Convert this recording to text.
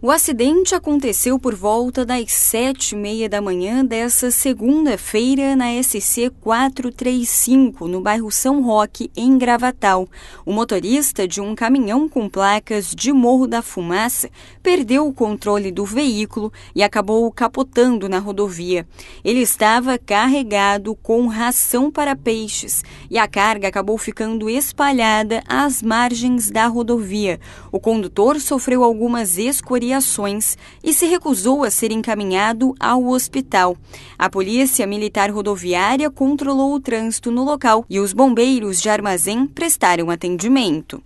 O acidente aconteceu por volta das sete e meia da manhã dessa segunda-feira na SC 435, no bairro São Roque, em Gravatal. O motorista de um caminhão com placas de Morro da Fumaça perdeu o controle do veículo e acabou capotando na rodovia. Ele estava carregado com ração para peixes e a carga acabou ficando espalhada às margens da rodovia. O condutor sofreu algumas escoriações e se recusou a ser encaminhado ao hospital. A Polícia Militar Rodoviária controlou o trânsito no local e os bombeiros de armazém prestaram atendimento.